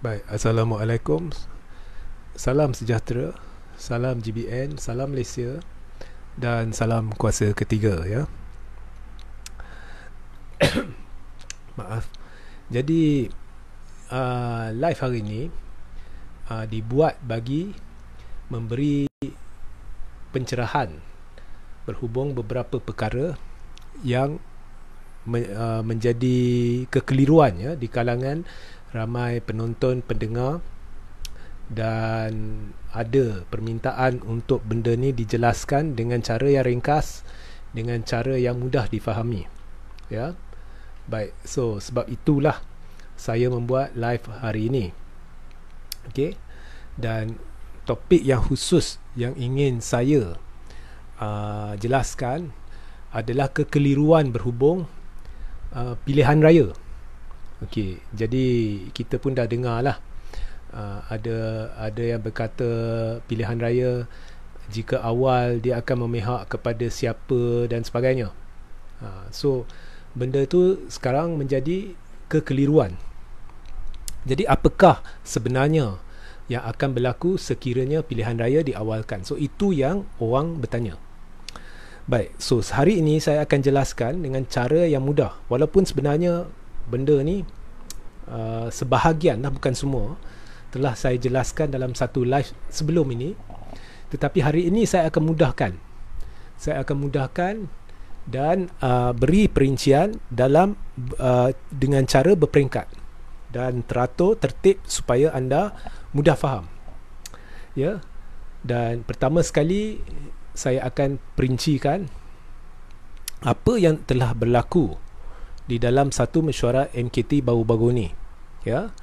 Baik, Assalamualaikum Salam sejahtera Salam GBN, salam Malaysia Dan salam kuasa ketiga ya. Maaf Jadi uh, Live hari ini uh, Dibuat bagi Memberi Pencerahan Berhubung beberapa perkara Yang me, uh, Menjadi kekeliruan ya, Di kalangan ramai penonton pendengar dan ada permintaan untuk benda ni dijelaskan dengan cara yang ringkas dengan cara yang mudah difahami ya baik so sebab itulah saya membuat live hari ini okey dan topik yang khusus yang ingin saya uh, jelaskan adalah kekeliruan berhubung uh, pilihan raya Okey, jadi kita pun dah dengar lah uh, ah, ada ada yang berkata pilihan raya jika awal dia akan memihak kepada siapa dan sebagainya. Uh, so benda tu sekarang menjadi kekeliruan. Jadi apakah sebenarnya yang akan berlaku sekiranya pilihan raya diawalkan? So itu yang orang bertanya. Baik, so hari ini saya akan jelaskan dengan cara yang mudah walaupun sebenarnya benda ni uh, sebahagian lah bukan semua telah saya jelaskan dalam satu live sebelum ini tetapi hari ini saya akan mudahkan saya akan mudahkan dan uh, beri perincian dalam uh, dengan cara berperingkat dan teratur tertib supaya anda mudah faham ya dan pertama sekali saya akan perincikan apa yang telah berlaku di dalam satu mesyuarat MKT baru-baru ni. Ya.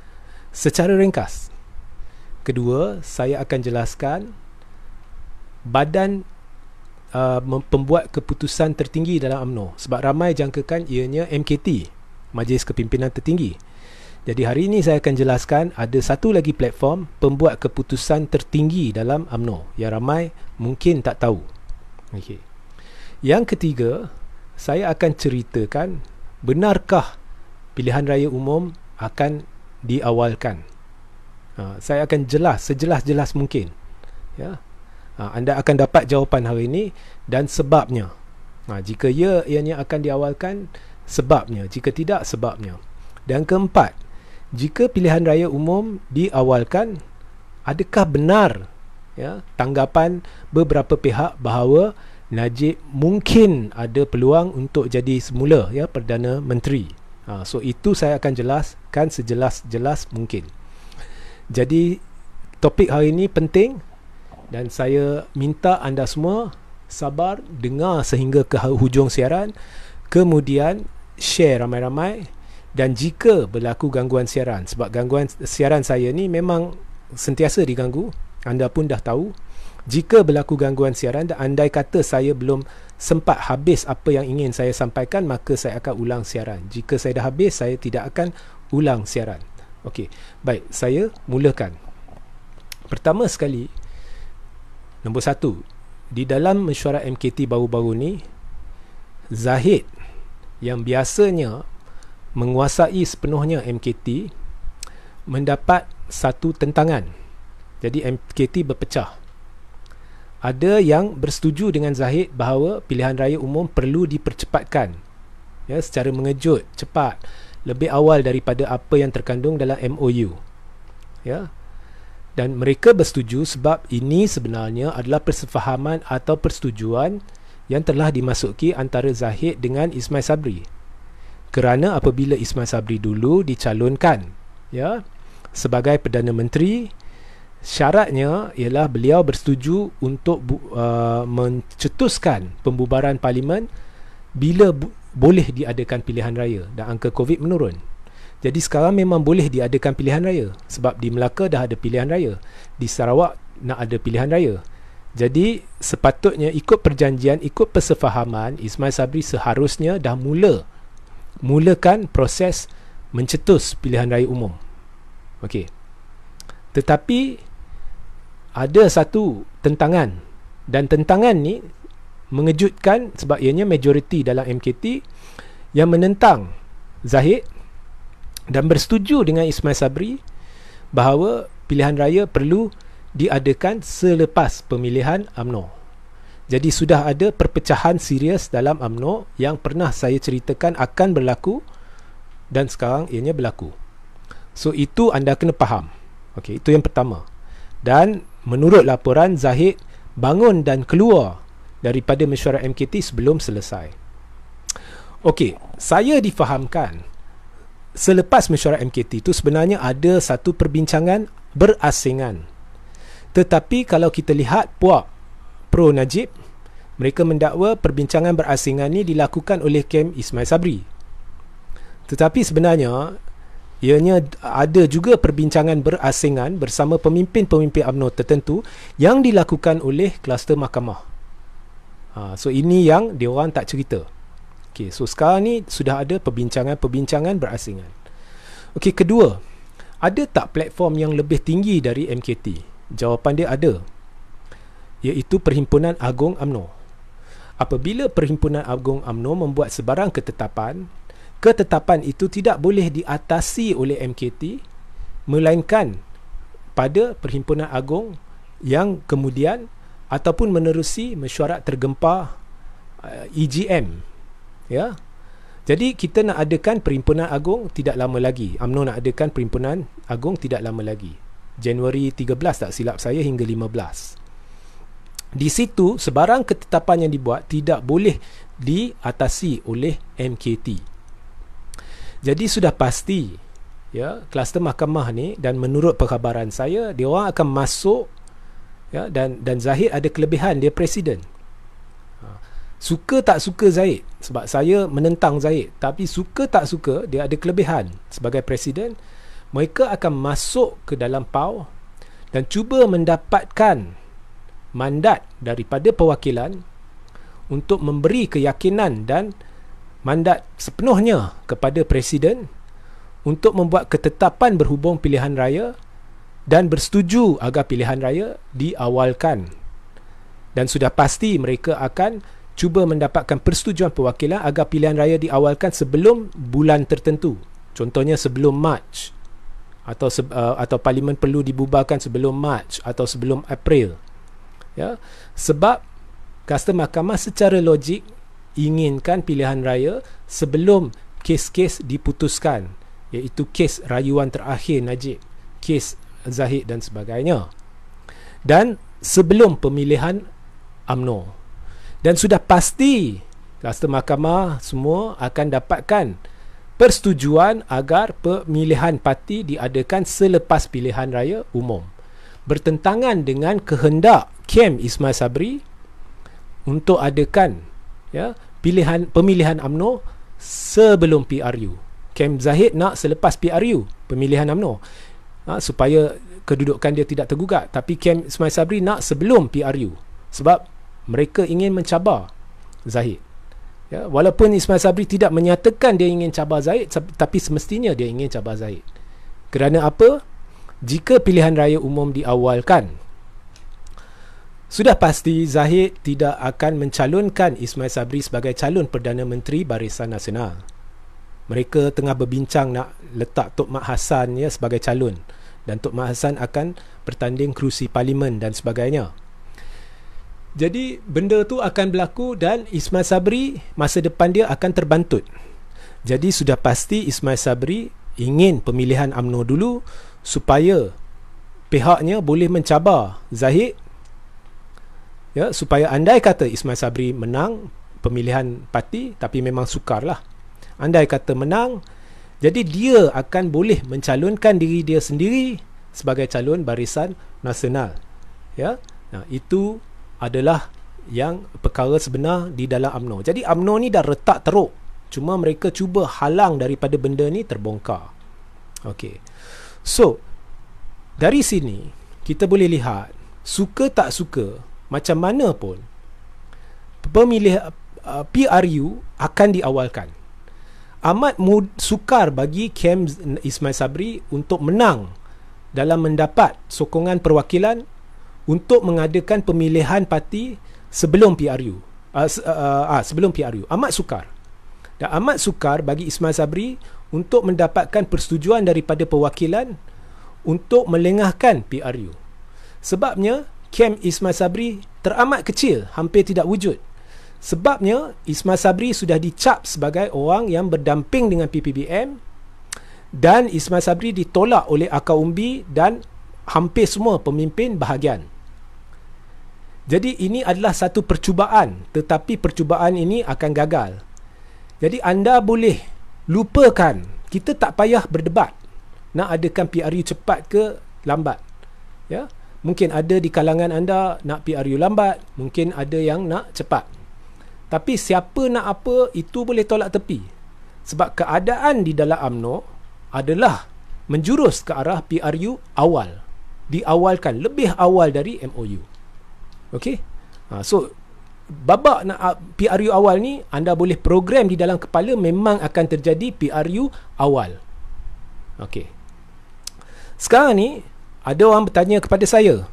Secara ringkas. Kedua, saya akan jelaskan badan uh, pembuat keputusan tertinggi dalam AMNO sebab ramai jangkakan ianya MKT, Majlis Kepimpinan Tertinggi. Jadi hari ini saya akan jelaskan ada satu lagi platform pembuat keputusan tertinggi dalam AMNO yang ramai mungkin tak tahu. Okey. Yang ketiga, saya akan ceritakan benarkah pilihan raya umum akan diawalkan? Uh, saya akan jelas, sejelas-jelas mungkin. Ya? Uh, anda akan dapat jawapan hari ini dan sebabnya. Uh, jika ya, ianya akan diawalkan, sebabnya. Jika tidak, sebabnya. Dan keempat, jika pilihan raya umum diawalkan, adakah benar ya, tanggapan beberapa pihak bahawa Najib mungkin ada peluang untuk jadi semula ya perdana menteri. Ha, so itu saya akan jelaskan sejelas-jelas mungkin. Jadi topik hari ini penting dan saya minta anda semua sabar dengar sehingga ke hujung siaran kemudian share ramai-ramai dan jika berlaku gangguan siaran sebab gangguan siaran saya ni memang sentiasa diganggu anda pun dah tahu jika berlaku gangguan siaran dan andai kata saya belum sempat habis apa yang ingin saya sampaikan maka saya akan ulang siaran jika saya dah habis saya tidak akan ulang siaran okey baik saya mulakan pertama sekali nombor satu di dalam mesyuarat MKT baru-baru ni Zahid yang biasanya menguasai sepenuhnya MKT mendapat satu tentangan jadi MKT berpecah ada yang bersetuju dengan Zahid bahawa pilihan raya umum perlu dipercepatkan ya secara mengejut cepat lebih awal daripada apa yang terkandung dalam MOU ya dan mereka bersetuju sebab ini sebenarnya adalah persefahaman atau persetujuan yang telah dimasuki antara Zahid dengan Ismail Sabri kerana apabila Ismail Sabri dulu dicalonkan ya sebagai perdana menteri syaratnya ialah beliau bersetuju untuk bu, uh, mencetuskan pembubaran parlimen bila bu, boleh diadakan pilihan raya dan angka covid menurun jadi sekarang memang boleh diadakan pilihan raya sebab di Melaka dah ada pilihan raya di Sarawak nak ada pilihan raya jadi sepatutnya ikut perjanjian ikut persefahaman Ismail Sabri seharusnya dah mula mulakan proses mencetus pilihan raya umum okey tetapi ada satu tentangan dan tentangan ni mengejutkan sebab ianya majoriti dalam MKT yang menentang Zahid dan bersetuju dengan Ismail Sabri bahawa pilihan raya perlu diadakan selepas pemilihan AMNO. Jadi sudah ada perpecahan serius dalam AMNO yang pernah saya ceritakan akan berlaku dan sekarang ianya berlaku. So itu anda kena faham. Okey, itu yang pertama. Dan menurut laporan Zahid bangun dan keluar daripada mesyuarat MKT sebelum selesai. Okey, saya difahamkan selepas mesyuarat MKT itu sebenarnya ada satu perbincangan berasingan. Tetapi kalau kita lihat puak pro Najib, mereka mendakwa perbincangan berasingan ini dilakukan oleh Kem Ismail Sabri. Tetapi sebenarnya ianya ada juga perbincangan berasingan bersama pemimpin-pemimpin UMNO tertentu yang dilakukan oleh kluster mahkamah. Ha, so ini yang dia diorang tak cerita. Okay, so sekarang ni sudah ada perbincangan-perbincangan berasingan. Okay, kedua, ada tak platform yang lebih tinggi dari MKT? Jawapan dia ada, iaitu Perhimpunan Agong amno. Apabila Perhimpunan Agung amno membuat sebarang ketetapan, ketetapan itu tidak boleh diatasi oleh MKT melainkan pada Perhimpunan agung yang kemudian ataupun menerusi mesyuarat tergempar EGM eh, e ya jadi kita nak adakan Perhimpunan agung tidak lama lagi Amno nak adakan Perhimpunan agung tidak lama lagi Januari 13 tak silap saya hingga 15 di situ sebarang ketetapan yang dibuat tidak boleh diatasi oleh MKT jadi sudah pasti ya kluster mahkamah ni dan menurut perkhabaran saya dia orang akan masuk ya dan dan Zahid ada kelebihan dia presiden. Ha. Suka tak suka Zahid sebab saya menentang Zahid tapi suka tak suka dia ada kelebihan sebagai presiden mereka akan masuk ke dalam PAU dan cuba mendapatkan mandat daripada perwakilan untuk memberi keyakinan dan mandat sepenuhnya kepada presiden untuk membuat ketetapan berhubung pilihan raya dan bersetuju agar pilihan raya diawalkan dan sudah pasti mereka akan cuba mendapatkan persetujuan perwakilan agar pilihan raya diawalkan sebelum bulan tertentu contohnya sebelum Mac atau uh, atau parlimen perlu dibubarkan sebelum Mac atau sebelum April ya sebab kasta mahkamah secara logik inginkan pilihan raya sebelum kes-kes diputuskan iaitu kes rayuan terakhir Najib, kes Zahid dan sebagainya. Dan sebelum pemilihan AMNO. Dan sudah pasti kluster mahkamah semua akan dapatkan persetujuan agar pemilihan parti diadakan selepas pilihan raya umum. Bertentangan dengan kehendak Kem Ismail Sabri untuk adakan ya pilihan pemilihan AMNO sebelum PRU. Kem Zahid nak selepas PRU pemilihan AMNO. Ha, supaya kedudukan dia tidak tergugat tapi Kem Ismail Sabri nak sebelum PRU sebab mereka ingin mencabar Zahid. Ya, walaupun Ismail Sabri tidak menyatakan dia ingin cabar Zahid tapi semestinya dia ingin cabar Zahid. Kerana apa? Jika pilihan raya umum diawalkan sudah pasti Zahid tidak akan mencalonkan Ismail Sabri sebagai calon Perdana Menteri Barisan Nasional. Mereka tengah berbincang nak letak Tok Mak Hassan ya sebagai calon dan Tok Mak Hassan akan bertanding kerusi parlimen dan sebagainya. Jadi benda tu akan berlaku dan Ismail Sabri masa depan dia akan terbantut. Jadi sudah pasti Ismail Sabri ingin pemilihan UMNO dulu supaya pihaknya boleh mencabar Zahid ya supaya andai kata Ismail Sabri menang pemilihan parti tapi memang sukarlah andai kata menang jadi dia akan boleh mencalonkan diri dia sendiri sebagai calon barisan nasional ya nah itu adalah yang perkara sebenar di dalam AMNO jadi AMNO ni dah retak teruk cuma mereka cuba halang daripada benda ni terbongkar okey so dari sini kita boleh lihat suka tak suka macam mana pun pemilih uh, PRU akan diawalkan amat mud, sukar bagi Kem Ismail Sabri untuk menang dalam mendapat sokongan perwakilan untuk mengadakan pemilihan parti sebelum PRU uh, uh, uh, uh, sebelum PRU amat sukar dan amat sukar bagi Ismail Sabri untuk mendapatkan persetujuan daripada perwakilan untuk melengahkan PRU sebabnya kem Ismail Sabri teramat kecil, hampir tidak wujud. Sebabnya Ismail Sabri sudah dicap sebagai orang yang berdamping dengan PPBM dan Ismail Sabri ditolak oleh Akar Umbi dan hampir semua pemimpin bahagian. Jadi ini adalah satu percubaan tetapi percubaan ini akan gagal. Jadi anda boleh lupakan kita tak payah berdebat nak adakan PRU cepat ke lambat. Ya, mungkin ada di kalangan anda nak PRU lambat, mungkin ada yang nak cepat. Tapi siapa nak apa itu boleh tolak tepi. Sebab keadaan di dalam AMNO adalah menjurus ke arah PRU awal. Diawalkan lebih awal dari MOU. Okey? Ha, so babak nak ah, PRU awal ni anda boleh program di dalam kepala memang akan terjadi PRU awal. Okey. Sekarang ni ada orang bertanya kepada saya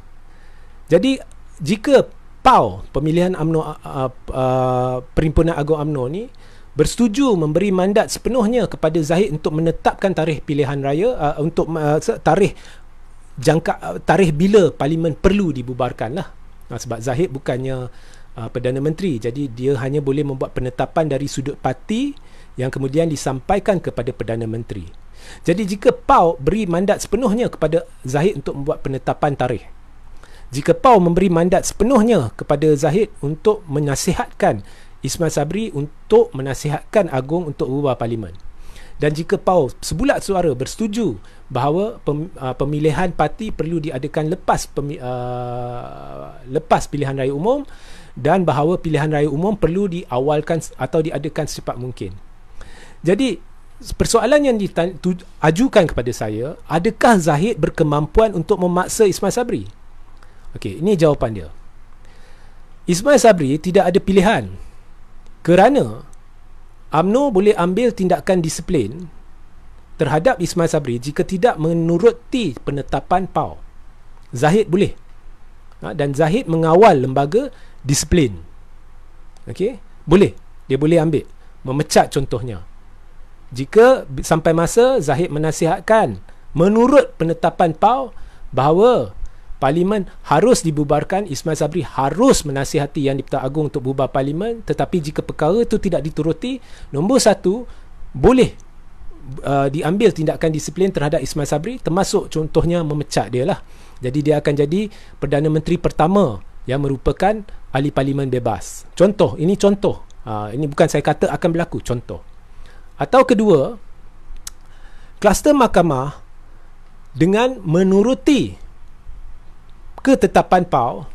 jadi jika PAU pemilihan amno uh, uh, uh Perhimpunan Agung UMNO ni bersetuju memberi mandat sepenuhnya kepada Zahid untuk menetapkan tarikh pilihan raya uh, untuk uh, tarikh jangka uh, tarikh bila parlimen perlu dibubarkan lah uh, sebab Zahid bukannya uh, Perdana Menteri jadi dia hanya boleh membuat penetapan dari sudut parti yang kemudian disampaikan kepada Perdana Menteri jadi jika PAU beri mandat sepenuhnya kepada Zahid untuk membuat penetapan tarikh. Jika PAU memberi mandat sepenuhnya kepada Zahid untuk menasihatkan Ismail Sabri untuk menasihatkan Agong untuk ubah parlimen. Dan jika PAU sebulat suara bersetuju bahawa uh, pemilihan parti perlu diadakan lepas uh, lepas pilihan raya umum dan bahawa pilihan raya umum perlu diawalkan atau diadakan secepat mungkin. Jadi persoalan yang diajukan kepada saya adakah Zahid berkemampuan untuk memaksa Ismail Sabri Okey, ini jawapan dia Ismail Sabri tidak ada pilihan kerana AMNO boleh ambil tindakan disiplin terhadap Ismail Sabri jika tidak menuruti penetapan PAU Zahid boleh ha, dan Zahid mengawal lembaga disiplin Okey, boleh dia boleh ambil memecat contohnya jika sampai masa Zahid menasihatkan menurut penetapan PAU bahawa parlimen harus dibubarkan Ismail Sabri harus menasihati Yang di-Pertuan Agong untuk bubar parlimen tetapi jika perkara itu tidak dituruti nombor satu boleh uh, diambil tindakan disiplin terhadap Ismail Sabri termasuk contohnya memecat dia lah jadi dia akan jadi Perdana Menteri pertama yang merupakan ahli parlimen bebas contoh ini contoh uh, ini bukan saya kata akan berlaku contoh atau kedua, kluster mahkamah dengan menuruti ketetapan PAU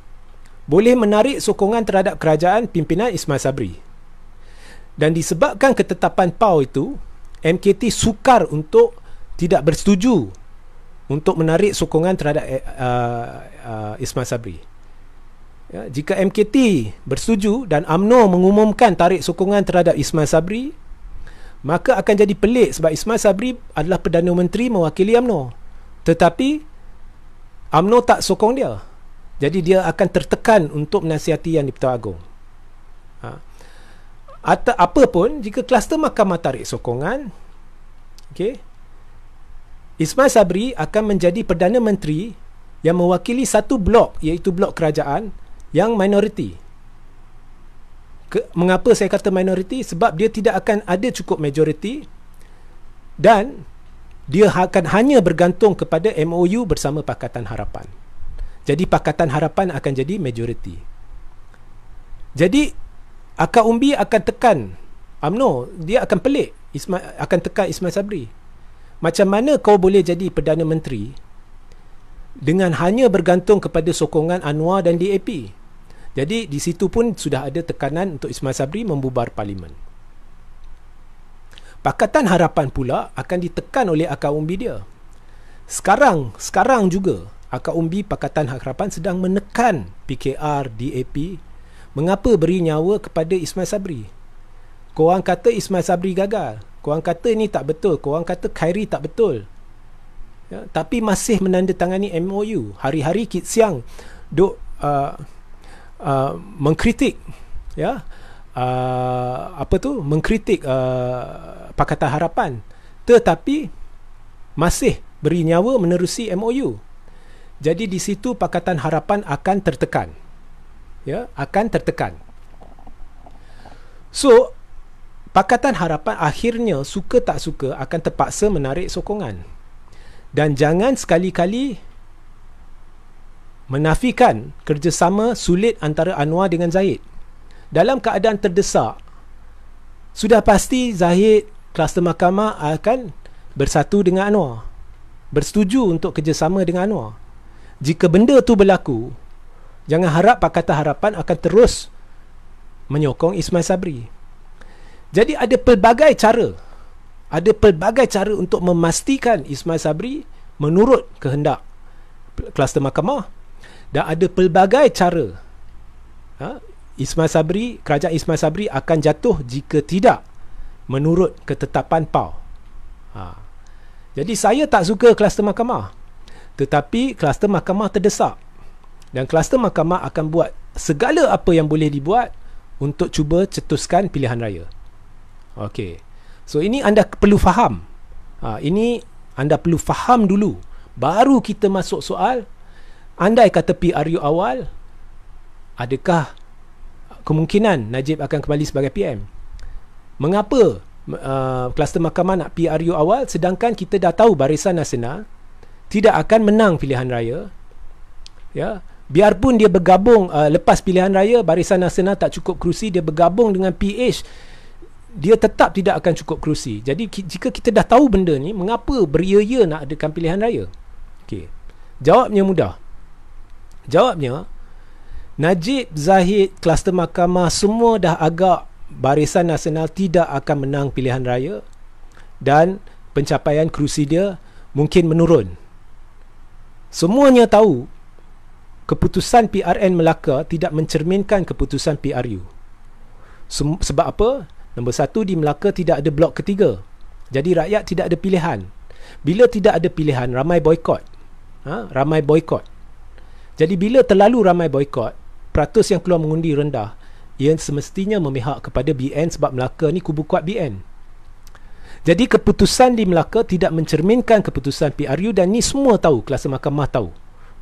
boleh menarik sokongan terhadap kerajaan pimpinan Ismail Sabri. Dan disebabkan ketetapan PAU itu, MKT sukar untuk tidak bersetuju untuk menarik sokongan terhadap uh, uh, Ismail Sabri. Ya, jika MKT bersetuju dan AMNO mengumumkan tarik sokongan terhadap Ismail Sabri, maka akan jadi pelik sebab Ismail Sabri adalah Perdana Menteri mewakili UMNO. Tetapi UMNO tak sokong dia. Jadi dia akan tertekan untuk menasihati Yang di-Pertuan Agong. Ha. apa pun, jika kluster mahkamah tarik sokongan, okay, Ismail Sabri akan menjadi Perdana Menteri yang mewakili satu blok iaitu blok kerajaan yang minoriti ke, mengapa saya kata minoriti? Sebab dia tidak akan ada cukup majoriti dan dia ha-, akan hanya bergantung kepada MOU bersama Pakatan Harapan. Jadi Pakatan Harapan akan jadi majoriti. Jadi Akak Umbi akan tekan UMNO, dia akan pelik Isma, akan tekan Ismail Sabri. Macam mana kau boleh jadi Perdana Menteri dengan hanya bergantung kepada sokongan Anwar dan DAP? Jadi di situ pun sudah ada tekanan untuk Ismail Sabri membubar parlimen. Pakatan Harapan pula akan ditekan oleh akar umbi dia. Sekarang, sekarang juga akar umbi Pakatan Harapan sedang menekan PKR, DAP mengapa beri nyawa kepada Ismail Sabri. Korang kata Ismail Sabri gagal. Korang kata ni tak betul. Korang kata Khairi tak betul. Ya, tapi masih menandatangani MOU. Hari-hari kit siang duk uh, uh, mengkritik ya uh, apa tu mengkritik uh, pakatan harapan tetapi masih beri nyawa menerusi MOU jadi di situ pakatan harapan akan tertekan ya akan tertekan so pakatan harapan akhirnya suka tak suka akan terpaksa menarik sokongan dan jangan sekali-kali menafikan kerjasama sulit antara Anwar dengan Zahid. Dalam keadaan terdesak, sudah pasti Zahid kluster mahkamah akan bersatu dengan Anwar. Bersetuju untuk kerjasama dengan Anwar. Jika benda tu berlaku, jangan harap Pakatan Harapan akan terus menyokong Ismail Sabri. Jadi ada pelbagai cara. Ada pelbagai cara untuk memastikan Ismail Sabri menurut kehendak kluster mahkamah dan ada pelbagai cara ha? Ismail Sabri kerajaan Ismail Sabri akan jatuh jika tidak menurut ketetapan PAU ha. jadi saya tak suka kluster mahkamah tetapi kluster mahkamah terdesak dan kluster mahkamah akan buat segala apa yang boleh dibuat untuk cuba cetuskan pilihan raya Okey, so ini anda perlu faham ha, ini anda perlu faham dulu baru kita masuk soal Andai kata PRU awal, adakah kemungkinan Najib akan kembali sebagai PM? Mengapa uh, kluster uh, mahkamah nak PRU awal sedangkan kita dah tahu Barisan Nasional tidak akan menang pilihan raya? Ya, biarpun dia bergabung uh, lepas pilihan raya Barisan Nasional tak cukup kerusi dia bergabung dengan PH dia tetap tidak akan cukup kerusi. Jadi jika kita dah tahu benda ni, mengapa beria-ia nak adakan pilihan raya? Okey. Jawapnya mudah. Jawabnya, Najib Zahid, kluster mahkamah semua dah agak barisan nasional tidak akan menang pilihan raya dan pencapaian kerusi dia mungkin menurun. Semuanya tahu keputusan PRN Melaka tidak mencerminkan keputusan PRU. Sebab apa? Nombor satu di Melaka tidak ada blok ketiga. Jadi rakyat tidak ada pilihan. Bila tidak ada pilihan, ramai boykot. Ha? Ramai boykot. Jadi bila terlalu ramai boykot, peratus yang keluar mengundi rendah. Ia semestinya memihak kepada BN sebab Melaka ni kubu kuat BN. Jadi keputusan di Melaka tidak mencerminkan keputusan PRU dan ni semua tahu, kelas mahkamah tahu.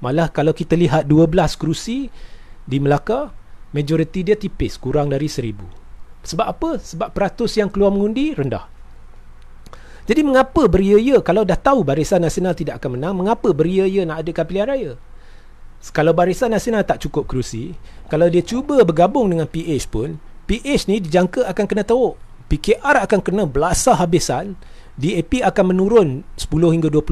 Malah kalau kita lihat 12 kerusi di Melaka, majoriti dia tipis, kurang dari seribu. Sebab apa? Sebab peratus yang keluar mengundi rendah. Jadi mengapa beria-ia kalau dah tahu Barisan Nasional tidak akan menang, mengapa beria-ia nak adakan pilihan raya? kalau Barisan Nasional tak cukup kerusi kalau dia cuba bergabung dengan PH pun PH ni dijangka akan kena teruk PKR akan kena belasah habisan DAP akan menurun 10 hingga 20%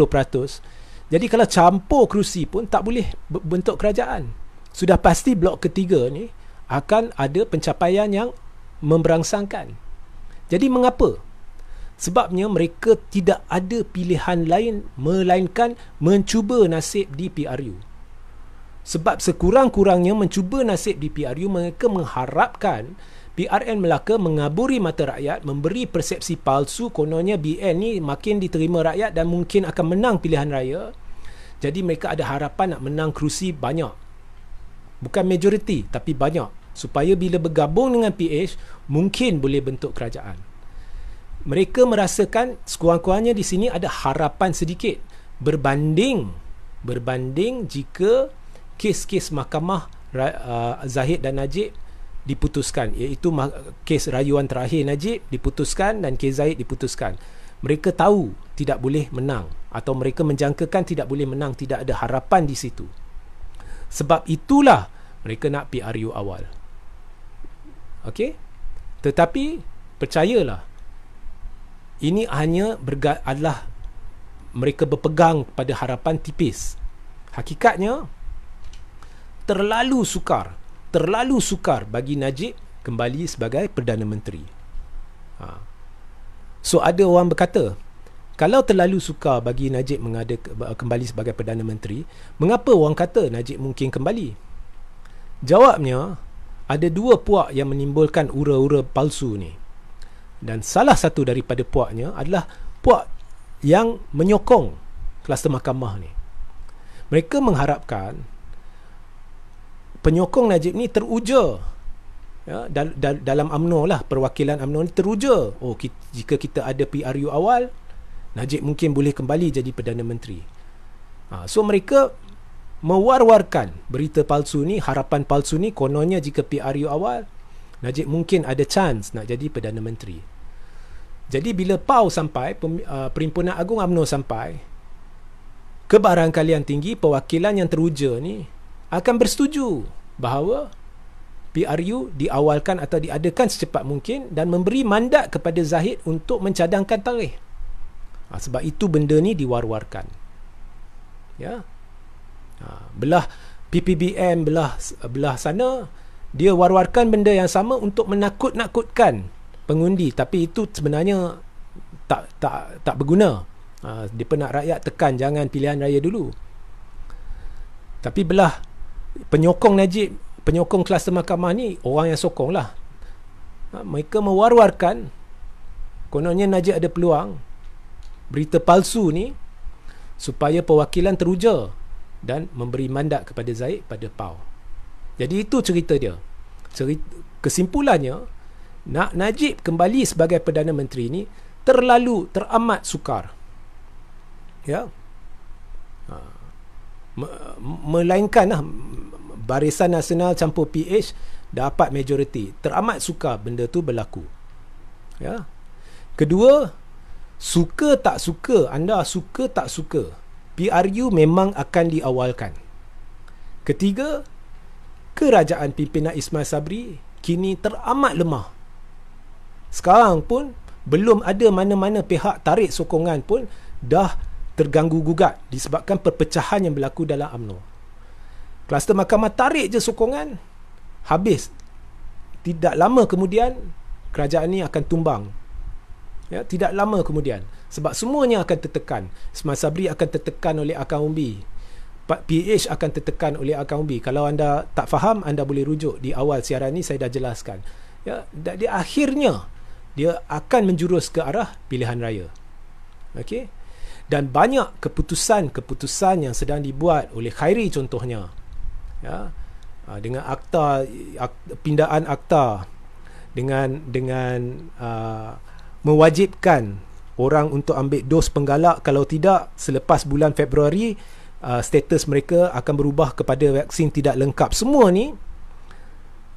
jadi kalau campur kerusi pun tak boleh bentuk kerajaan sudah pasti blok ketiga ni akan ada pencapaian yang memberangsangkan jadi mengapa? sebabnya mereka tidak ada pilihan lain melainkan mencuba nasib di PRU sebab sekurang-kurangnya mencuba nasib di PRU mereka mengharapkan PRN Melaka mengaburi mata rakyat memberi persepsi palsu kononnya BN ni makin diterima rakyat dan mungkin akan menang pilihan raya jadi mereka ada harapan nak menang kerusi banyak bukan majoriti tapi banyak supaya bila bergabung dengan PH mungkin boleh bentuk kerajaan mereka merasakan sekurang-kurangnya di sini ada harapan sedikit berbanding berbanding jika kes-kes mahkamah uh, Zahid dan Najib diputuskan iaitu kes rayuan terakhir Najib diputuskan dan kes Zahid diputuskan mereka tahu tidak boleh menang atau mereka menjangkakan tidak boleh menang tidak ada harapan di situ sebab itulah mereka nak PRU awal Okey, tetapi percayalah ini hanya adalah mereka berpegang pada harapan tipis hakikatnya terlalu sukar terlalu sukar bagi Najib kembali sebagai Perdana Menteri ha. so ada orang berkata kalau terlalu sukar bagi Najib mengada kembali sebagai Perdana Menteri mengapa orang kata Najib mungkin kembali jawabnya ada dua puak yang menimbulkan ura-ura palsu ni dan salah satu daripada puaknya adalah puak yang menyokong kluster mahkamah ni mereka mengharapkan penyokong Najib ni teruja ya, dal, dal, dalam UMNO lah perwakilan UMNO ni teruja oh kita, jika kita ada PRU awal Najib mungkin boleh kembali jadi Perdana Menteri ha, so mereka mewar-warkan berita palsu ni harapan palsu ni kononnya jika PRU awal Najib mungkin ada chance nak jadi Perdana Menteri jadi bila PAU sampai uh, Perimpunan Agung UMNO sampai Kebarangkalian tinggi Perwakilan yang teruja ni akan bersetuju bahawa PRU diawalkan atau diadakan secepat mungkin dan memberi mandat kepada Zahid untuk mencadangkan tarikh. Ha, sebab itu benda ni diwar-warkan. Ya. Ha, belah PPBM belah belah sana dia war-warkan benda yang sama untuk menakut-nakutkan pengundi tapi itu sebenarnya tak tak tak berguna. Ha, dia pernah rakyat tekan jangan pilihan raya dulu. Tapi belah penyokong Najib penyokong kluster mahkamah ni orang yang sokong lah ha, mereka mewar-warkan kononnya Najib ada peluang berita palsu ni supaya perwakilan teruja dan memberi mandat kepada Zaid pada PAU jadi itu cerita dia kesimpulannya nak Najib kembali sebagai Perdana Menteri ni terlalu teramat sukar ya yeah? melainkan lah, barisan nasional campur PH dapat majoriti teramat suka benda tu berlaku ya kedua suka tak suka anda suka tak suka PRU memang akan diawalkan ketiga kerajaan pimpinan Ismail Sabri kini teramat lemah sekarang pun belum ada mana-mana pihak tarik sokongan pun dah terganggu gugat disebabkan perpecahan yang berlaku dalam UMNO. Kluster mahkamah tarik je sokongan habis. Tidak lama kemudian kerajaan ini akan tumbang. Ya, tidak lama kemudian sebab semuanya akan tertekan. Semasa BRI akan tertekan oleh akaun umbi. PH akan tertekan oleh akaun umbi. Kalau anda tak faham anda boleh rujuk di awal siaran ini saya dah jelaskan. Ya, dan dia akhirnya dia akan menjurus ke arah pilihan raya. Okey dan banyak keputusan-keputusan yang sedang dibuat oleh Khairi contohnya ya ah, dengan akta pindaan akta dengan dengan uh, mewajibkan orang untuk ambil dos penggalak kalau tidak selepas bulan Februari uh, status mereka akan berubah kepada vaksin tidak lengkap semua ni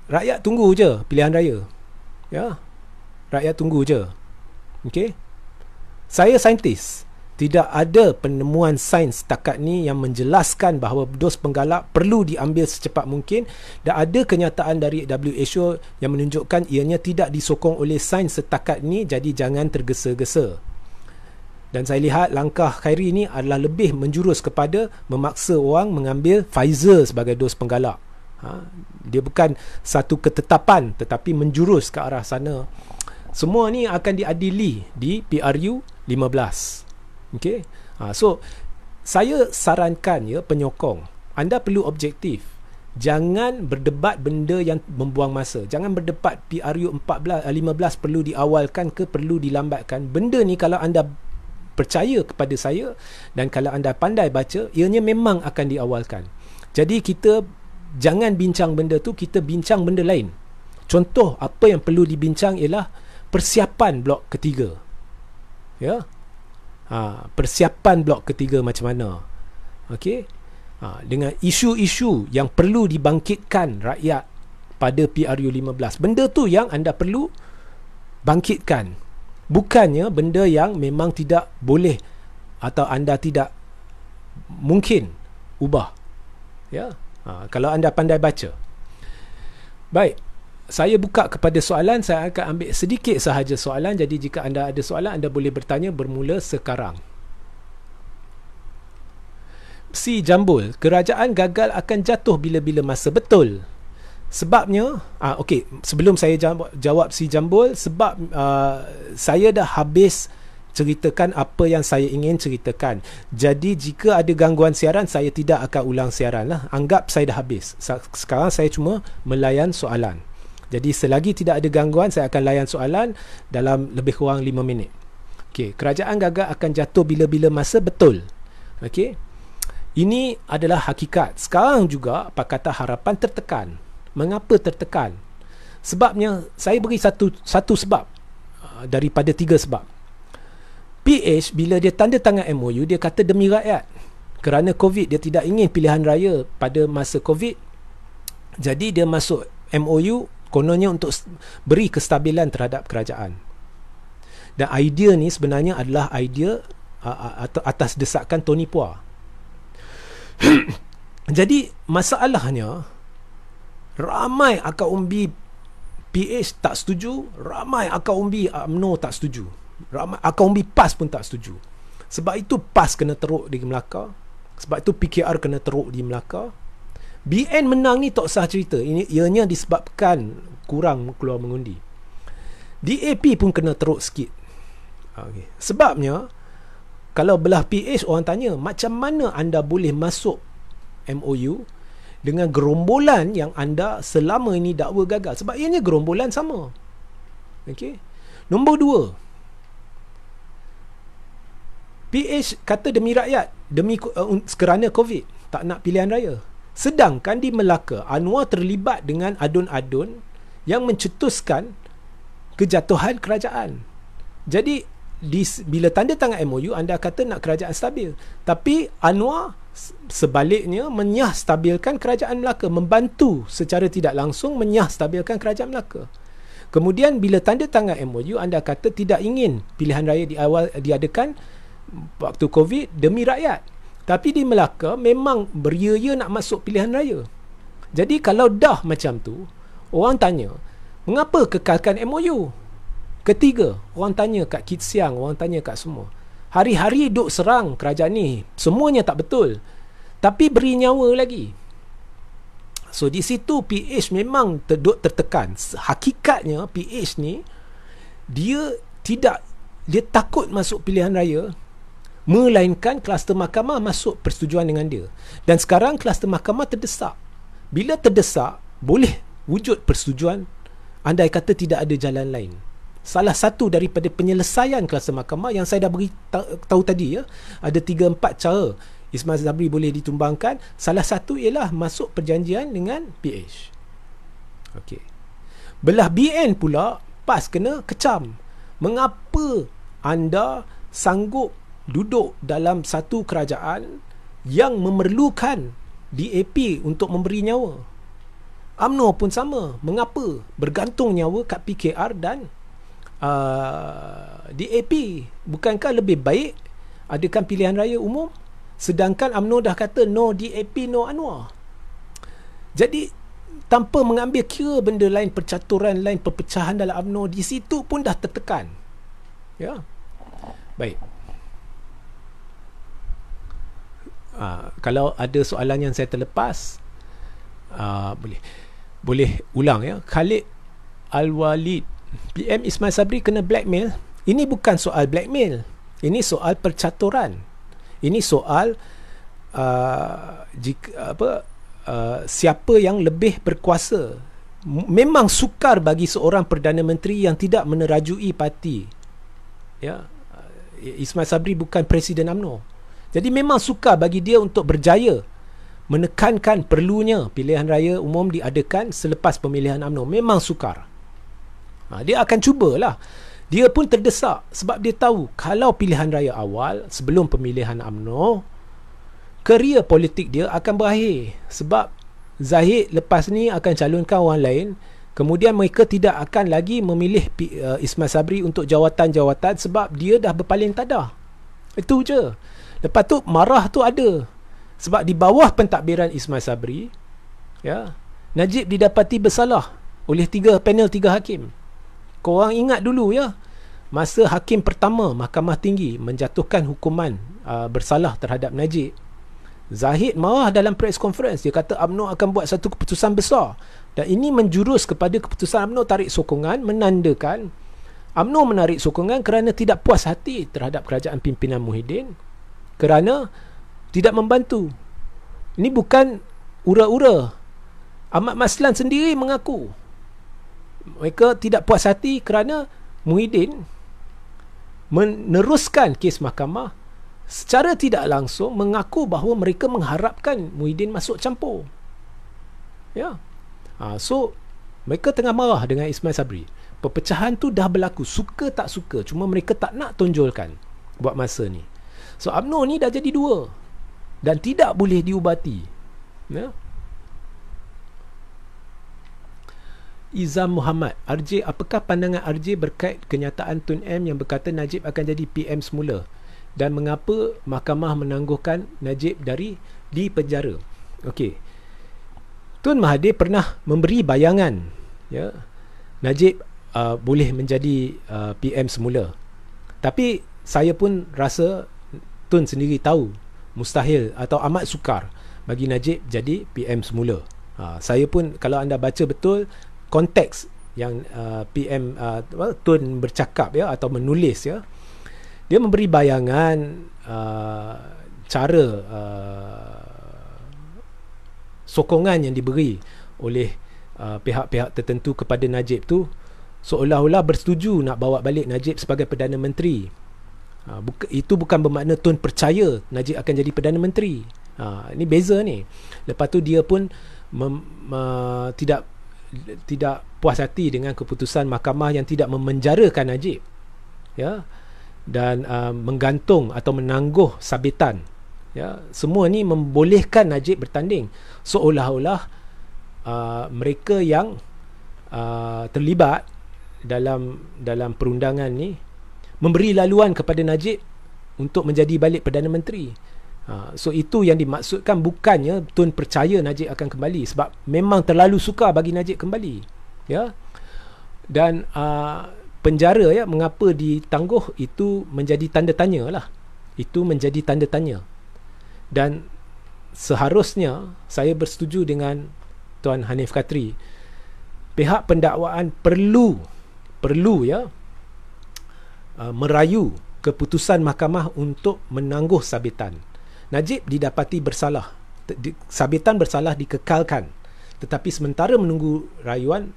rakyat tunggu je pilihan raya ya rakyat tunggu je okey saya saintis tidak ada penemuan sains setakat ni yang menjelaskan bahawa dos penggalak perlu diambil secepat mungkin dan ada kenyataan dari WHO yang menunjukkan ianya tidak disokong oleh sains setakat ni jadi jangan tergesa-gesa. Dan saya lihat langkah Khairi ini adalah lebih menjurus kepada memaksa orang mengambil Pfizer sebagai dos penggalak. Ha, dia bukan satu ketetapan tetapi menjurus ke arah sana. Semua ni akan diadili di PRU 15. Okay. Ha, so saya sarankan ya penyokong anda perlu objektif. Jangan berdebat benda yang membuang masa. Jangan berdebat PRU 14 15 perlu diawalkan ke perlu dilambatkan. Benda ni kalau anda percaya kepada saya dan kalau anda pandai baca, ianya memang akan diawalkan. Jadi kita jangan bincang benda tu, kita bincang benda lain. Contoh apa yang perlu dibincang ialah persiapan blok ketiga. Ya, ha, persiapan blok ketiga macam mana okey ha, dengan isu-isu yang perlu dibangkitkan rakyat pada PRU 15 benda tu yang anda perlu bangkitkan bukannya benda yang memang tidak boleh atau anda tidak mungkin ubah ya ha, kalau anda pandai baca baik saya buka kepada soalan saya akan ambil sedikit sahaja soalan jadi jika anda ada soalan anda boleh bertanya bermula sekarang Si Jambul, kerajaan gagal akan jatuh bila-bila masa. Betul. Sebabnya, ah okey, sebelum saya jawab, jawab Si Jambul, sebab uh, saya dah habis ceritakan apa yang saya ingin ceritakan. Jadi jika ada gangguan siaran, saya tidak akan ulang siaran lah. Anggap saya dah habis. Sekarang saya cuma melayan soalan. Jadi selagi tidak ada gangguan saya akan layan soalan dalam lebih kurang 5 minit. Okey, kerajaan gagal akan jatuh bila-bila masa betul. Okey. Ini adalah hakikat. Sekarang juga pakatan harapan tertekan. Mengapa tertekan? Sebabnya saya beri satu satu sebab uh, daripada tiga sebab. PH bila dia tanda tangan MOU dia kata demi rakyat. Kerana COVID dia tidak ingin pilihan raya pada masa COVID. Jadi dia masuk MOU kononnya untuk beri kestabilan terhadap kerajaan dan idea ni sebenarnya adalah idea uh, atas desakan Tony Pua jadi masalahnya ramai akar umbi PH tak setuju ramai akar umbi AMNO tak setuju ramai akar umbi PAS pun tak setuju sebab itu PAS kena teruk di Melaka sebab itu PKR kena teruk di Melaka BN menang ni tak sah cerita. Ini ianya disebabkan kurang keluar mengundi. DAP pun kena teruk sikit. Ah, okay. Sebabnya kalau belah PH orang tanya macam mana anda boleh masuk MOU dengan gerombolan yang anda selama ini dakwa gagal sebab ianya gerombolan sama Okey. nombor dua PH kata demi rakyat demi uh, kerana COVID tak nak pilihan raya Sedangkan di Melaka, Anwar terlibat dengan adun-adun yang mencetuskan kejatuhan kerajaan. Jadi, di, bila tanda tangan MOU, anda kata nak kerajaan stabil. Tapi Anwar sebaliknya menyah stabilkan kerajaan Melaka, membantu secara tidak langsung menyah stabilkan kerajaan Melaka. Kemudian bila tanda tangan MOU, anda kata tidak ingin pilihan raya di awal diadakan waktu COVID demi rakyat. Tapi di Melaka memang beria-ia nak masuk pilihan raya. Jadi kalau dah macam tu, orang tanya, mengapa kekalkan MOU? Ketiga, orang tanya kat Kit Siang, orang tanya kat semua. Hari-hari duk serang kerajaan ni, semuanya tak betul. Tapi beri nyawa lagi. So di situ PH memang terduk tertekan. Hakikatnya PH ni dia tidak dia takut masuk pilihan raya melainkan kluster mahkamah masuk persetujuan dengan dia dan sekarang kluster mahkamah terdesak bila terdesak boleh wujud persetujuan andai kata tidak ada jalan lain salah satu daripada penyelesaian kluster mahkamah yang saya dah beri tahu tadi ya ada 3 4 cara Ismail Zabri boleh ditumbangkan salah satu ialah masuk perjanjian dengan PH okey belah BN pula pas kena kecam mengapa anda sanggup duduk dalam satu kerajaan yang memerlukan DAP untuk memberi nyawa. AMNO pun sama. Mengapa bergantung nyawa kat PKR dan uh, DAP? Bukankah lebih baik adakan pilihan raya umum? Sedangkan AMNO dah kata no DAP, no Anwar. Jadi, tanpa mengambil kira benda lain, percaturan lain, perpecahan dalam AMNO, di situ pun dah tertekan. Ya. Yeah. Baik. Uh, kalau ada soalan yang saya terlepas uh, boleh boleh ulang ya Khalid Al-Walid PM Ismail Sabri kena blackmail ini bukan soal blackmail ini soal percaturan ini soal uh, jika, apa uh, siapa yang lebih berkuasa memang sukar bagi seorang perdana menteri yang tidak menerajui parti ya Ismail Sabri bukan presiden AMNO jadi memang sukar bagi dia untuk berjaya menekankan perlunya pilihan raya umum diadakan selepas pemilihan UMNO. Memang sukar. Ha, dia akan cubalah. Dia pun terdesak sebab dia tahu kalau pilihan raya awal sebelum pemilihan UMNO, kerjaya politik dia akan berakhir sebab Zahid lepas ni akan calonkan orang lain kemudian mereka tidak akan lagi memilih uh, Ismail Sabri untuk jawatan-jawatan sebab dia dah berpaling tadah itu je Lepas tu marah tu ada. Sebab di bawah pentadbiran Ismail Sabri, ya, Najib didapati bersalah oleh tiga panel tiga hakim. Kau Korang ingat dulu ya, masa hakim pertama Mahkamah Tinggi menjatuhkan hukuman uh, bersalah terhadap Najib. Zahid marah dalam press conference dia kata UMNO akan buat satu keputusan besar dan ini menjurus kepada keputusan UMNO tarik sokongan menandakan UMNO menarik sokongan kerana tidak puas hati terhadap kerajaan pimpinan Muhyiddin kerana tidak membantu ini bukan ura-ura Ahmad Maslan sendiri mengaku mereka tidak puas hati kerana Muhyiddin meneruskan kes mahkamah secara tidak langsung mengaku bahawa mereka mengharapkan Muhyiddin masuk campur ya ha, so mereka tengah marah dengan Ismail Sabri perpecahan tu dah berlaku suka tak suka cuma mereka tak nak tonjolkan buat masa ni So UMNO ni dah jadi dua Dan tidak boleh diubati Ya Izam Muhammad RJ apakah pandangan RJ berkait kenyataan Tun M yang berkata Najib akan jadi PM semula dan mengapa mahkamah menangguhkan Najib dari di penjara okey Tun Mahathir pernah memberi bayangan ya Najib uh, boleh menjadi uh, PM semula tapi saya pun rasa Tun sendiri tahu mustahil atau amat sukar bagi Najib jadi PM semula. Ha, saya pun kalau anda baca betul konteks yang uh, PM uh, well, Tun bercakap ya atau menulis ya dia memberi bayangan uh, cara uh, sokongan yang diberi oleh uh, pihak-pihak tertentu kepada Najib tu seolah-olah bersetuju nak bawa balik Najib sebagai perdana menteri Ha, buka, itu bukan bermakna Tun percaya Najib akan jadi Perdana Menteri. Ha, ini beza ni. Lepas tu dia pun mem, uh, tidak tidak puas hati dengan keputusan mahkamah yang tidak memenjarakan Najib. Ya. Dan uh, menggantung atau menangguh sabitan ya semua ni membolehkan Najib bertanding seolah-olah uh, mereka yang uh, terlibat dalam dalam perundangan ni memberi laluan kepada Najib untuk menjadi balik Perdana Menteri. Ha, so itu yang dimaksudkan bukannya Tun percaya Najib akan kembali sebab memang terlalu suka bagi Najib kembali. Ya. Dan uh, penjara ya mengapa ditangguh itu menjadi tanda tanya lah. Itu menjadi tanda tanya. Dan seharusnya saya bersetuju dengan Tuan Hanif Katri. Pihak pendakwaan perlu perlu ya Uh, merayu keputusan mahkamah untuk menangguh sabitan. Najib didapati bersalah. Sabitan bersalah dikekalkan. Tetapi sementara menunggu rayuan,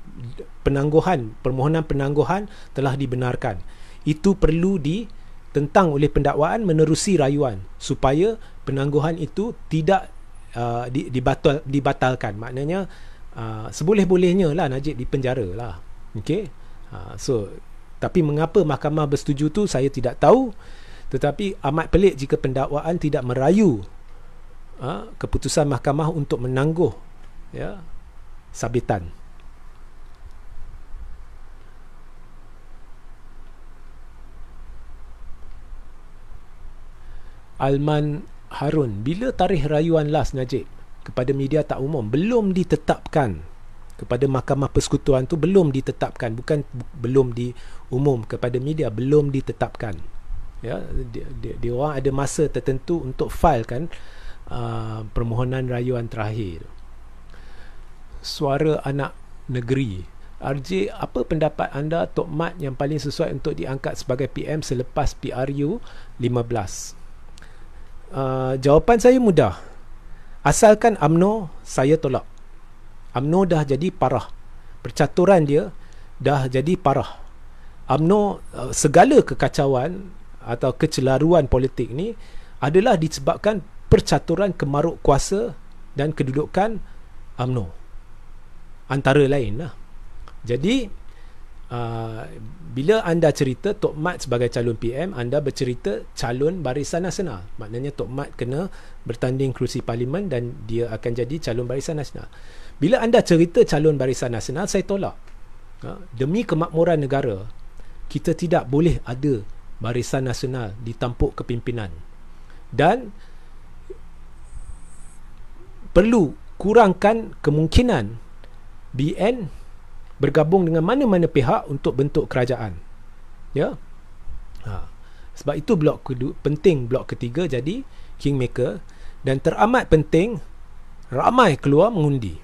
penangguhan, permohonan penangguhan telah dibenarkan. Itu perlu ditentang oleh pendakwaan menerusi rayuan supaya penangguhan itu tidak uh, dibatal, dibatalkan. Maknanya uh, seboleh-bolehnya lah Najib dipenjara lah. Okay? Uh, so, tapi mengapa mahkamah bersetuju tu saya tidak tahu. Tetapi amat pelik jika pendakwaan tidak merayu ha, keputusan mahkamah untuk menangguh ya, sabitan. Alman Harun, bila tarikh rayuan last Najib kepada media tak umum belum ditetapkan kepada mahkamah persekutuan tu belum ditetapkan bukan bu- belum di umum kepada media belum ditetapkan ya dia orang ada masa tertentu untuk failkan uh, permohonan rayuan terakhir suara anak negeri RJ apa pendapat anda Tok Mat yang paling sesuai untuk diangkat sebagai PM selepas PRU 15 uh, jawapan saya mudah asalkan AMNO saya tolak AMNO dah jadi parah percaturan dia dah jadi parah UMNO uh, segala kekacauan atau kecelaruan politik ni adalah disebabkan percaturan kemaruk kuasa dan kedudukan UMNO antara lain lah jadi uh, bila anda cerita Tok Mat sebagai calon PM anda bercerita calon barisan nasional maknanya Tok Mat kena bertanding kerusi parlimen dan dia akan jadi calon barisan nasional bila anda cerita calon barisan nasional saya tolak ha? demi kemakmuran negara kita tidak boleh ada barisan nasional di tampuk kepimpinan dan perlu kurangkan kemungkinan BN bergabung dengan mana-mana pihak untuk bentuk kerajaan ya ha. sebab itu blok kedua, penting blok ketiga jadi kingmaker dan teramat penting ramai keluar mengundi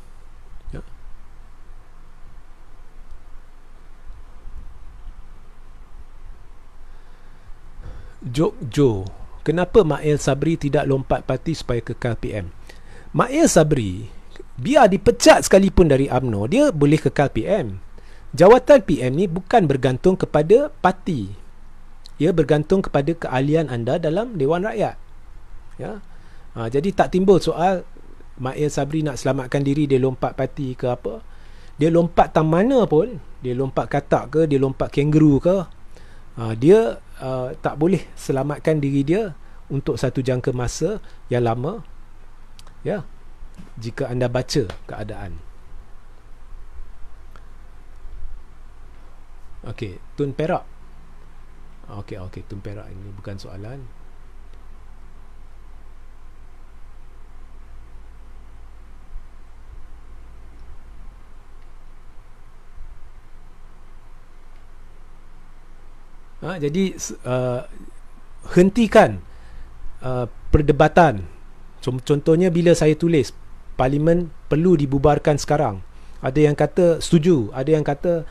Jok Jo Kenapa Mail Sabri tidak lompat parti supaya kekal PM? Mail Sabri Biar dipecat sekalipun dari UMNO Dia boleh kekal PM Jawatan PM ni bukan bergantung kepada parti Ia bergantung kepada kealian anda dalam Dewan Rakyat ya? Ha, jadi tak timbul soal Mail Sabri nak selamatkan diri Dia lompat parti ke apa Dia lompat tang mana pun Dia lompat katak ke Dia lompat kangaroo ke ha, Dia uh, tak boleh selamatkan diri dia untuk satu jangka masa yang lama ya jika anda baca keadaan okey tun perak okey okey tun perak ini bukan soalan Ha, jadi uh, hentikan uh, perdebatan. Contohnya bila saya tulis parlimen perlu dibubarkan sekarang. Ada yang kata setuju, ada yang kata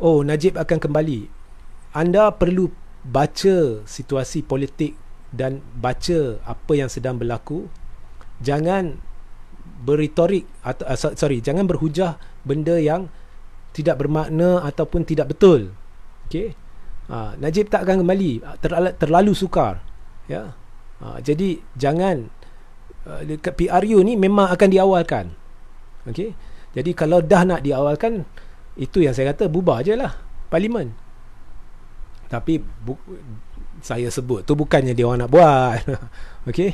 oh Najib akan kembali. Anda perlu baca situasi politik dan baca apa yang sedang berlaku. Jangan beritorik atau uh, sorry, jangan berhujah benda yang tidak bermakna ataupun tidak betul. Okey ha, Najib tak akan kembali ha, terlalu, terlalu sukar ya ha, jadi jangan ha, dekat PRU ni memang akan diawalkan okey jadi kalau dah nak diawalkan itu yang saya kata bubar je lah parlimen tapi bu- saya sebut tu bukannya dia orang nak buat okey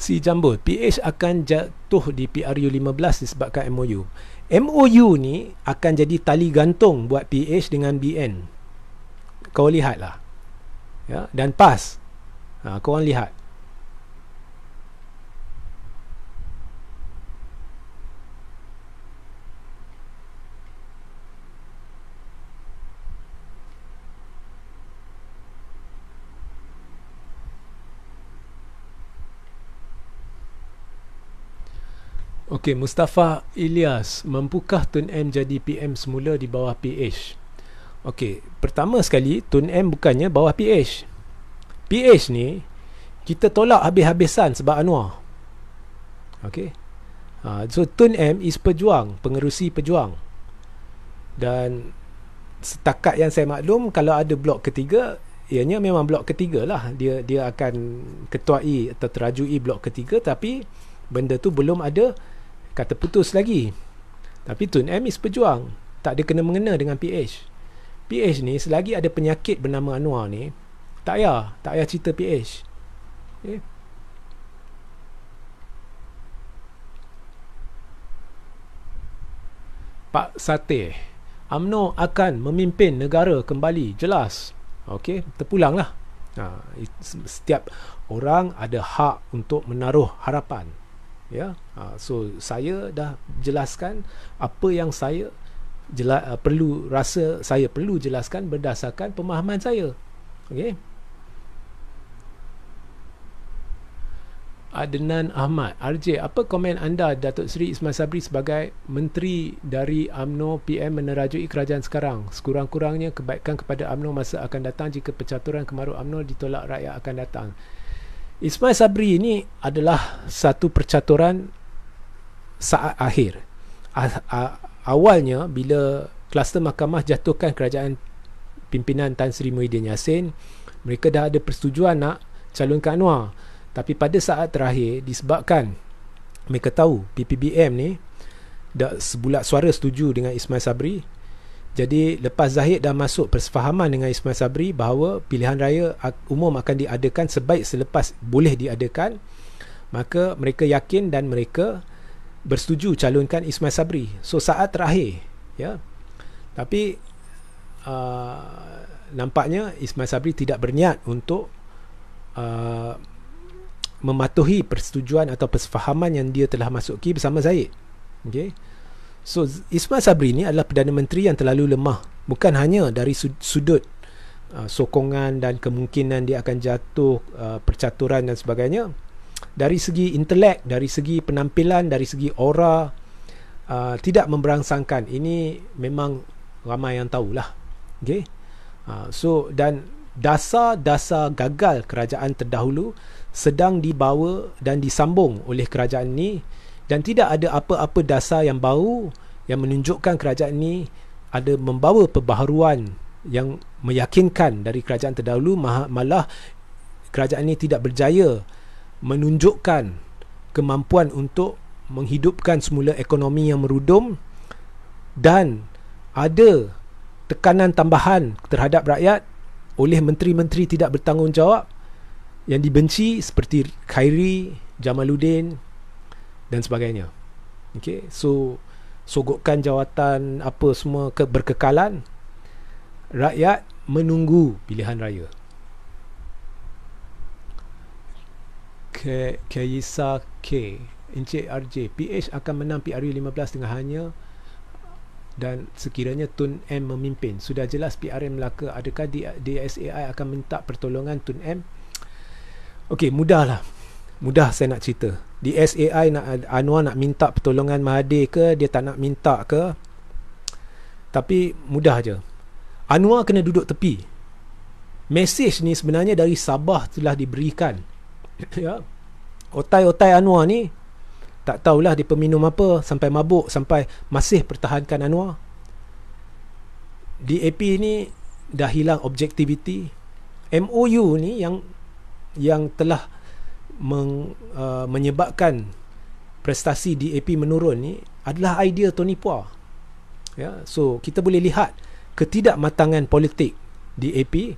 Si Jambul PH akan jatuh di PRU 15 disebabkan MOU MOU ni akan jadi tali gantung buat PH dengan BN. Kau lihatlah. Ya, dan PAS. Ha, kau orang lihat. Okey, Mustafa Ilyas, mampukah Tun M jadi PM semula di bawah PH? Okey, pertama sekali Tun M bukannya bawah PH. PH ni kita tolak habis-habisan sebab Anwar. Okey. Ha, so Tun M is pejuang, pengerusi pejuang. Dan setakat yang saya maklum kalau ada blok ketiga ianya memang blok ketiga lah dia dia akan ketuai atau terajui blok ketiga tapi benda tu belum ada kata putus lagi tapi Tun M is pejuang tak ada kena mengena dengan PH PH ni selagi ada penyakit bernama Anwar ni tak payah tak payah cerita PH eh? Pak Sate Amno akan memimpin negara kembali jelas ok terpulang lah ha, setiap orang ada hak untuk menaruh harapan ya ha, so saya dah jelaskan apa yang saya jela, uh, perlu rasa saya perlu jelaskan berdasarkan pemahaman saya okey Adnan Ahmad RJ apa komen anda Datuk Seri Ismail Sabri sebagai menteri dari AMNO PM menerajui kerajaan sekarang sekurang-kurangnya kebaikan kepada AMNO masa akan datang jika pecaturan kemarau AMNO ditolak rakyat akan datang Ismail Sabri ini adalah satu percaturan saat akhir. Awalnya bila kluster mahkamah jatuhkan kerajaan pimpinan Tan Sri Muhyiddin Yassin, mereka dah ada persetujuan nak calonkan Anwar. Tapi pada saat terakhir disebabkan mereka tahu PPBM ni dah sebulat suara setuju dengan Ismail Sabri, jadi lepas Zahid dah masuk persefahaman dengan Ismail Sabri bahawa pilihan raya umum akan diadakan sebaik selepas boleh diadakan, maka mereka yakin dan mereka bersetuju calonkan Ismail Sabri. So saat terakhir, ya. Tapi uh, nampaknya Ismail Sabri tidak berniat untuk uh, mematuhi persetujuan atau persefahaman yang dia telah masuki bersama Zahid. Okey. So Ismail Sabri ni adalah Perdana Menteri yang terlalu lemah bukan hanya dari sudut uh, sokongan dan kemungkinan dia akan jatuh uh, percaturan dan sebagainya dari segi intelek, dari segi penampilan, dari segi aura uh, tidak memberangsangkan. Ini memang ramai yang tahulah. Okey. Uh, so dan dasar-dasar gagal kerajaan terdahulu sedang dibawa dan disambung oleh kerajaan ini dan tidak ada apa-apa dasar yang baru yang menunjukkan kerajaan ini ada membawa perbaharuan yang meyakinkan dari kerajaan terdahulu malah kerajaan ini tidak berjaya menunjukkan kemampuan untuk menghidupkan semula ekonomi yang merudum dan ada tekanan tambahan terhadap rakyat oleh menteri-menteri tidak bertanggungjawab yang dibenci seperti Khairi, Jamaluddin, dan sebagainya okey. so sogokan jawatan apa semua ke berkekalan rakyat menunggu pilihan raya ke Kaisa K Encik RJ PH akan menang PRU 15 dengan hanya dan sekiranya Tun M memimpin sudah jelas PRM Melaka adakah DSAI akan minta pertolongan Tun M Okey mudahlah mudah saya nak cerita di SAI nak Anwar nak minta pertolongan Mahathir ke dia tak nak minta ke tapi mudah je Anwar kena duduk tepi mesej ni sebenarnya dari Sabah telah diberikan ya otai-otai Anwar ni tak tahulah dia peminum apa sampai mabuk sampai masih pertahankan Anwar DAP ni dah hilang objektiviti MOU ni yang yang telah meng, uh, menyebabkan prestasi DAP menurun ni adalah idea Tony Pua. Ya, so kita boleh lihat ketidakmatangan politik DAP,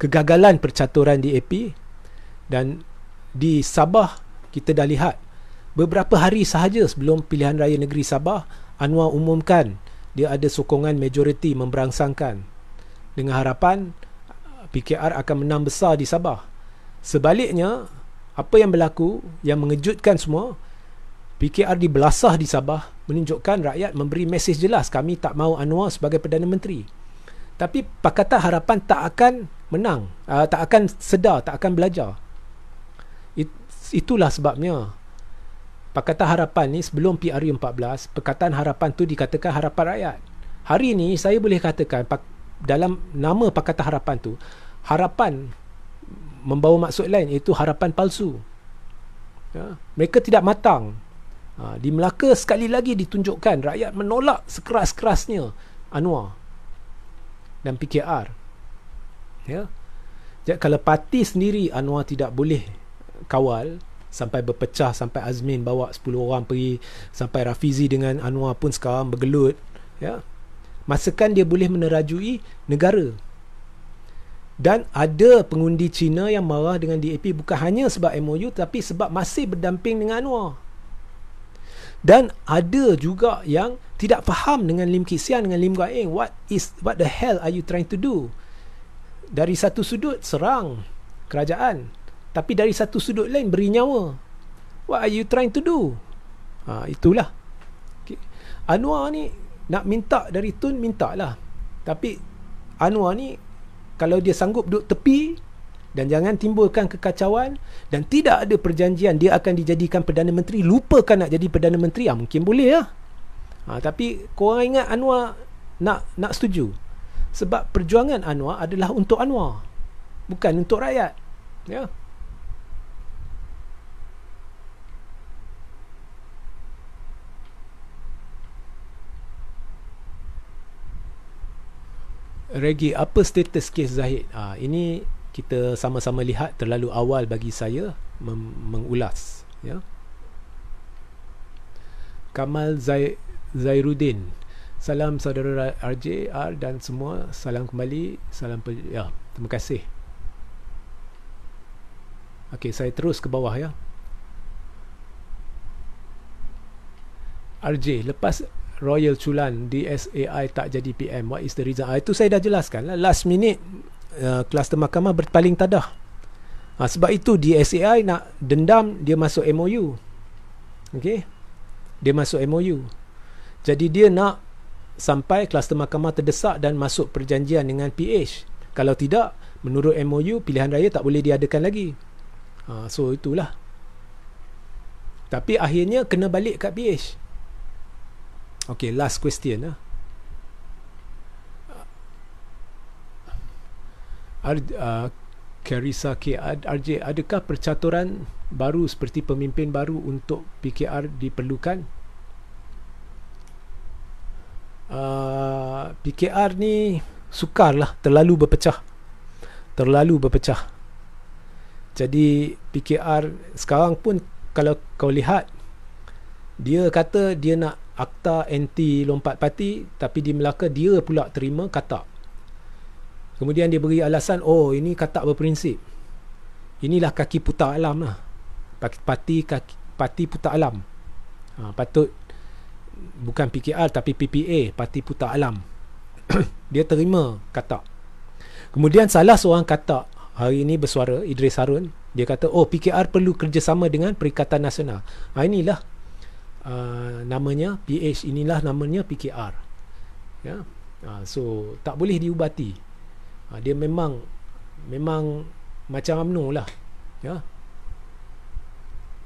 kegagalan percaturan DAP dan di Sabah kita dah lihat beberapa hari sahaja sebelum pilihan raya negeri Sabah Anwar umumkan dia ada sokongan majoriti memberangsangkan dengan harapan PKR akan menang besar di Sabah. Sebaliknya, apa yang berlaku yang mengejutkan semua, PKR dibelasah di Sabah menunjukkan rakyat memberi mesej jelas kami tak mahu Anwar sebagai Perdana Menteri. Tapi Pakatan Harapan tak akan menang, uh, tak akan sedar, tak akan belajar. It, itulah sebabnya Pakatan Harapan ni sebelum PRU14, Pakatan Harapan tu dikatakan harapan rakyat. Hari ini saya boleh katakan dalam nama Pakatan Harapan tu, harapan membawa maksud lain iaitu harapan palsu ya? mereka tidak matang ha, di Melaka sekali lagi ditunjukkan rakyat menolak sekeras-kerasnya Anwar dan PKR ya? Jadi, kalau parti sendiri Anwar tidak boleh kawal sampai berpecah sampai Azmin bawa 10 orang pergi sampai Rafizi dengan Anwar pun sekarang bergelut ya masakan dia boleh menerajui negara dan ada pengundi Cina yang marah dengan DAP bukan hanya sebab MOU tapi sebab masih berdamping dengan Anwar dan ada juga yang tidak faham dengan Lim Kixian dengan Lim Eng. what is what the hell are you trying to do dari satu sudut serang kerajaan tapi dari satu sudut lain beri nyawa what are you trying to do ha, itulah okay. Anwar ni nak minta dari Tun mintalah tapi Anwar ni kalau dia sanggup duduk tepi dan jangan timbulkan kekacauan dan tidak ada perjanjian dia akan dijadikan Perdana Menteri lupakan nak jadi Perdana Menteri ah, mungkin boleh lah ha, tapi korang ingat Anwar nak nak setuju sebab perjuangan Anwar adalah untuk Anwar bukan untuk rakyat ya yeah. Regi, apa status kes Zahid? Ha, ini kita sama-sama lihat terlalu awal bagi saya mengulas. Ya? Kamal Zai- Zairuddin. Salam saudara RJ, R dan semua. Salam kembali. Salam ya, terima kasih. Okey, saya terus ke bawah ya. RJ, lepas Royal Chulan DSAI tak jadi PM what is the reason ah, itu saya dah jelaskan lah. last minute uh, kluster mahkamah berpaling tadah ha, sebab itu DSAI nak dendam dia masuk MOU Okey. Dia masuk MOU. Jadi dia nak sampai kluster mahkamah terdesak dan masuk perjanjian dengan PH. Kalau tidak, menurut MOU pilihan raya tak boleh diadakan lagi. Ha, so itulah. Tapi akhirnya kena balik kat PH. Okay, last question. Uh. Ar, uh, Carissa K. J. adakah percaturan baru seperti pemimpin baru untuk PKR diperlukan? Uh, ah, PKR ni sukar lah, terlalu berpecah. Terlalu berpecah. Jadi PKR sekarang pun kalau kau lihat dia kata dia nak akta anti lompat parti tapi di Melaka dia pula terima katak kemudian dia beri alasan oh ini katak berprinsip inilah kaki putar alam lah parti kaki parti putar alam ha, patut bukan PKR tapi PPA parti putar alam dia terima katak kemudian salah seorang katak hari ini bersuara Idris Harun dia kata oh PKR perlu kerjasama dengan Perikatan Nasional ha, inilah Ah, namanya PH inilah namanya PKR ya uh, so tak boleh diubati uh, dia memang memang macam amno lah ya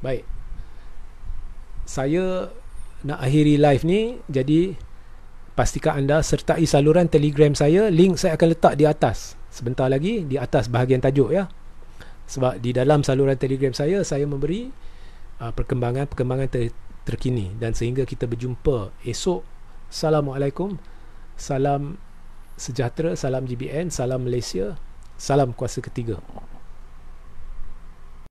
baik saya nak akhiri live ni jadi pastikan anda sertai saluran telegram saya link saya akan letak di atas sebentar lagi di atas bahagian tajuk ya sebab di dalam saluran telegram saya saya memberi perkembangan-perkembangan terkini dan sehingga kita berjumpa esok Assalamualaikum salam sejahtera salam GBN salam Malaysia salam kuasa ketiga